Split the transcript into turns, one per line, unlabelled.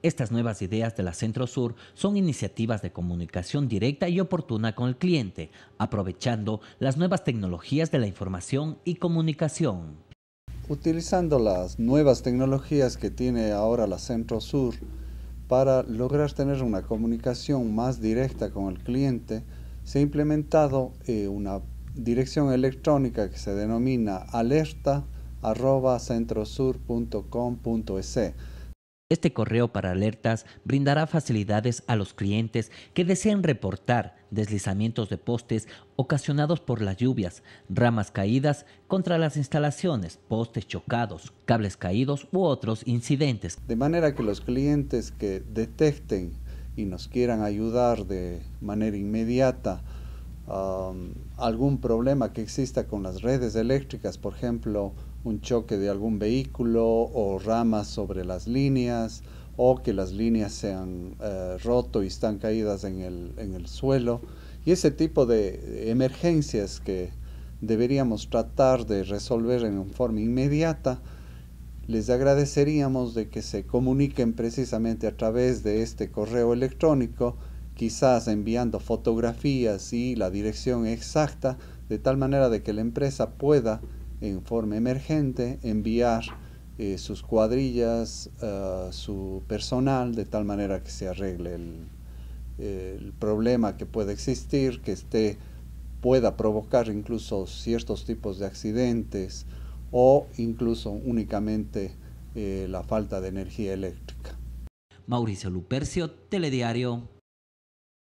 Estas nuevas ideas de la Centro Sur son iniciativas de comunicación directa y oportuna con el cliente, aprovechando las nuevas tecnologías de la información y comunicación.
Utilizando las nuevas tecnologías que tiene ahora la Centro Sur para lograr tener una comunicación más directa con el cliente, se ha implementado eh, una dirección electrónica que se denomina alerta.centrosur.com.es
este correo para alertas brindará facilidades a los clientes que deseen reportar deslizamientos de postes ocasionados por las lluvias, ramas caídas contra las instalaciones, postes chocados, cables caídos u otros incidentes.
De manera que los clientes que detecten y nos quieran ayudar de manera inmediata Um, algún problema que exista con las redes eléctricas, por ejemplo, un choque de algún vehículo o ramas sobre las líneas o que las líneas se han eh, roto y están caídas en el, en el suelo. Y ese tipo de emergencias que deberíamos tratar de resolver en forma inmediata, les agradeceríamos de que se comuniquen precisamente a través de este correo electrónico quizás enviando fotografías y la dirección exacta, de tal manera de que la empresa pueda en forma emergente enviar eh, sus cuadrillas, eh, su personal, de tal manera que se arregle el, problema que puede existir, que esté, pueda provocar incluso ciertos tipos de accidentes o incluso únicamente eh, la falta de energía eléctrica.
Mauricio Lupercio, Telediario